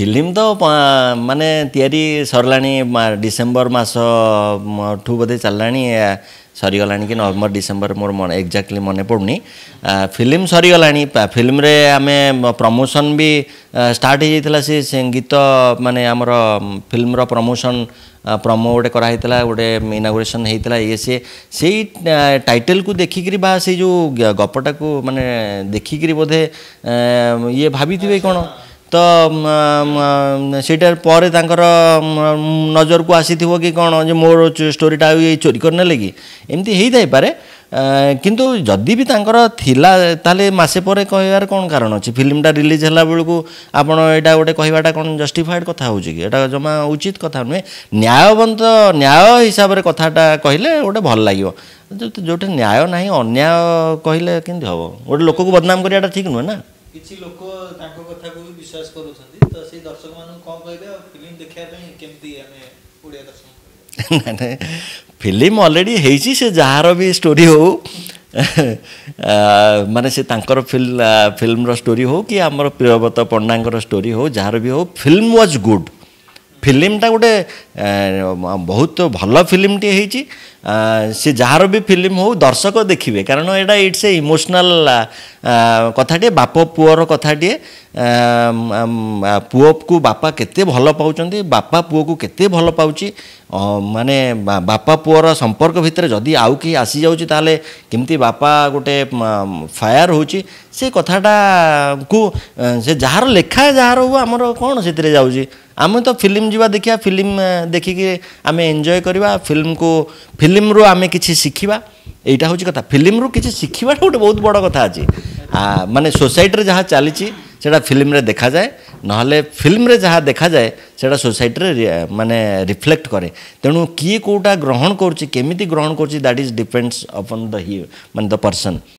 film ତ ମାନେ ତିଆରି ସରିଲାଣି ଡିସେମ୍ବର ମାସଠୁ ବୋଧେ ଚାଲିଲାଣି ସରିଗଲାଣି କି ନଭେମ୍ବର ଡିସେମ୍ବର ମୋର ମନେ ଏକ୍ଜାକ୍ଟଲି ମନେ ପଡ଼ୁନି ଫିଲ୍ମ ସରିଗଲାଣି ଫିଲ୍ମରେ ଆମେ ପ୍ରମୋସନ୍ ବି ଷ୍ଟାର୍ଟ ହେଇଯାଇଥିଲା ସେ ଗୀତ ମାନେ ଆମର ଫିଲ୍ମର ପ୍ରମୋସନ୍ ପ୍ରମୋ ଗୋଟେ କରାହେଇଥିଲା ଗୋଟେ ଇନାଗୁରେସନ୍ ହେଇଥିଲା ଇଏ ସିଏ ସେଇ ଟାଇଟେଲ୍କୁ ଦେଖିକିରି ବା ସେଇ ଯେଉଁ ଗପଟାକୁ ମାନେ ଦେଖିକିରି ବୋଧେ ଇଏ ଭାବିଥିବେ କ'ଣ ତ ସେଇଟାର ପରେ ତାଙ୍କର ନଜରକୁ ଆସିଥିବ କି କ'ଣ ଯେ ମୋର ଷ୍ଟୋରିଟା ଆଉ ଏଇ ଚୋରି କରିନେଲେ କି ଏମିତି ହେଇଥାଇପାରେ କିନ୍ତୁ ଯଦି ବି ତାଙ୍କର ଥିଲା ତାହେଲେ ମାସେ ପରେ କହିବାର କ'ଣ କାରଣ ଅଛି ଫିଲ୍ମଟା ରିଲିଜ୍ ହେଲା ବେଳକୁ ଆପଣ ଏଇଟା ଗୋଟେ କହିବାଟା କ'ଣ ଜଷ୍ଟିଫାଏଡ଼୍ କଥା ହେଉଛି କି ଏଇଟା ଜମା ଉଚିତ କଥା ନୁହେଁ ନ୍ୟାୟବନ୍ତ ନ୍ୟାୟ ହିସାବରେ କଥାଟା କହିଲେ ଗୋଟେ ଭଲ ଲାଗିବ ଯେଉଁଠି ନ୍ୟାୟ ନାହିଁ ଅନ୍ୟାୟ କହିଲେ କେମିତି ହେବ ଗୋଟେ ଲୋକକୁ ବଦନାମ କରିବାଟା ଠିକ୍ ନୁହେଁ ନା କିଛି ଲୋକ ତାଙ୍କ କଥାକୁ ବି ବିଶ୍ୱାସ କରୁଛନ୍ତି ତ ସେଇ ଦର୍ଶକମାନଙ୍କୁ କ'ଣ କହିବେ ଆଉ ଫିଲ୍ମ ଦେଖିବା ପାଇଁ କେମିତି ଆମେ ଓଡ଼ିଆ ଦର୍ଶକ ଫିଲ୍ମ ଅଲରେଡ଼ି ହେଇଛି ସେ ଯାହାର ବି ଷ୍ଟୋରି ହେଉ ମାନେ ସେ ତାଙ୍କର ଫିଲ୍ମ ଫିଲ୍ମର ଷ୍ଟୋରି ହେଉ କି ଆମର ପ୍ରିୟବ୍ରତ ପଣ୍ଡାଙ୍କର ଷ୍ଟୋରି ହେଉ ଯାହାର ବି ହେଉ ଫିଲ୍ମ ୱାଜ୍ ଗୁଡ଼୍ ଫିଲ୍ମଟା ଗୋଟେ ବହୁତ ଭଲ ଫିଲ୍ମଟିଏ ହେଇଛି ସେ ଯାହାର ବି ଫିଲ୍ମ ହଉ ଦର୍ଶକ ଦେଖିବେ କାରଣ ଏଇଟା ଇଟ୍ସ ଏ ଇମୋସନାଲ୍ କଥାଟିଏ ବାପ ପୁଅର କଥାଟିଏ ପୁଅକୁ ବାପା କେତେ ଭଲ ପାଉଛନ୍ତି ବାପା ପୁଅକୁ କେତେ ଭଲ ପାଉଛି ମାନେ ବାପା ପୁଅର ସମ୍ପର୍କ ଭିତରେ ଯଦି ଆଉ କେହି ଆସିଯାଉଛି ତାହେଲେ କେମିତି ବାପା ଗୋଟେ ଫାୟାର ହେଉଛି ସେ କଥାଟାକୁ ସେ ଯାହାର ଲେଖା ଯାହାର ହଉ ଆମର କ'ଣ ସେଥିରେ ଯାଉଛି ଆମେ ତ ଫିଲ୍ମ ଯିବା ଦେଖିବା ଫିଲ୍ମ ଦେଖିକି ଆମେ ଏନ୍ଜୟ କରିବା ଫିଲ୍ମକୁ ଫିଲ୍ମରୁ ଆମେ କିଛି ଶିଖିବା ଏଇଟା ହେଉଛି କଥା ଫିଲ୍ମରୁ କିଛି ଶିଖିବାଟା ଗୋଟେ ବହୁତ ବଡ଼ କଥା ଅଛି ମାନେ ସୋସାଇଟିରେ ଯାହା ଚାଲିଛି ସେଇଟା ଫିଲ୍ମରେ ଦେଖାଯାଏ নহলে ଫିଲ୍ମରେ ଯାହା ଦେଖାଯାଏ ସେଇଟା ସୋସାଇଟିରେ ମାନେ ରିଫ୍ଲେକ୍ଟ କରେ ତେଣୁ କିଏ କେଉଁଟା ଗ୍ରହଣ କରୁଛି କେମିତି ଗ୍ରହଣ କରୁଛି that is depends upon the ହି ମାନେ ଦ ପର୍ସନ୍